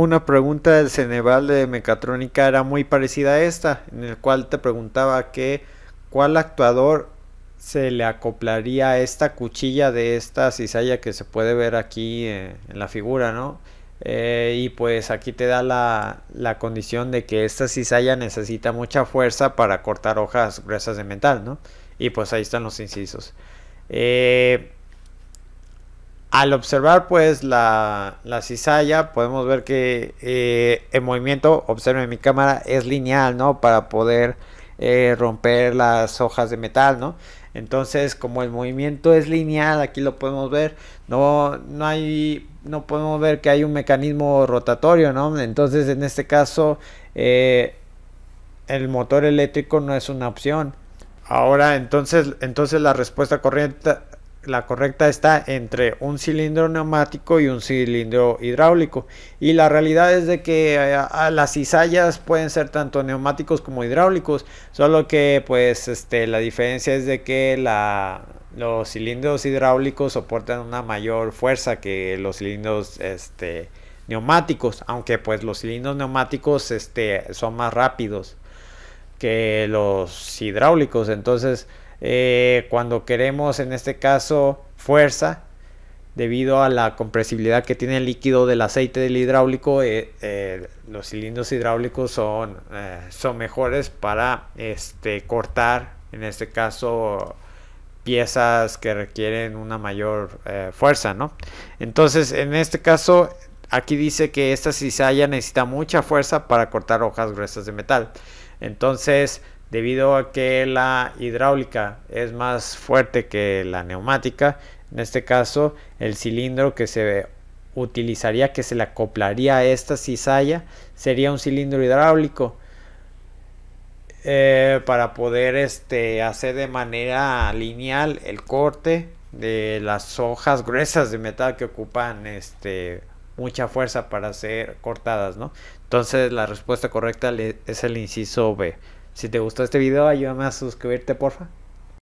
una pregunta del Ceneval de Mecatrónica era muy parecida a esta, en el cual te preguntaba que cuál actuador se le acoplaría a esta cuchilla de esta cizalla que se puede ver aquí eh, en la figura, ¿no? Eh, y pues aquí te da la, la, condición de que esta cizalla necesita mucha fuerza para cortar hojas gruesas de metal, ¿no? Y pues ahí están los incisos. Eh, al observar pues la, la cizalla podemos ver que eh, el movimiento, observen mi cámara, es lineal, ¿no? Para poder eh, romper las hojas de metal, ¿no? Entonces como el movimiento es lineal, aquí lo podemos ver, no, no hay, no podemos ver que hay un mecanismo rotatorio, ¿no? Entonces en este caso eh, el motor eléctrico no es una opción. Ahora entonces, entonces la respuesta correcta, la correcta está entre un cilindro neumático y un cilindro hidráulico. Y la realidad es de que eh, las cizallas pueden ser tanto neumáticos como hidráulicos, solo que pues este, la diferencia es de que la, los cilindros hidráulicos soportan una mayor fuerza que los cilindros este, neumáticos, aunque pues los cilindros neumáticos este, son más rápidos que los hidráulicos, entonces eh, cuando queremos en este caso fuerza debido a la compresibilidad que tiene el líquido del aceite del hidráulico eh, eh, los cilindros hidráulicos son, son mejores para este, cortar en este caso piezas que requieren una mayor fuerza no entonces en este caso aquí dice que esta cizalla necesita mucha fuerza para cortar hojas gruesas de metal entonces Debido a que la hidráulica es más fuerte que la neumática, en este caso el cilindro que se utilizaría, que se le acoplaría a esta cizalla, sería un cilindro hidráulico. Eh, para poder este, hacer de manera lineal el corte de las hojas gruesas de metal que ocupan este, mucha fuerza para ser cortadas, Entonces la respuesta correcta es el inciso B. Si te gustó este video, ayúdame a suscribirte, porfa.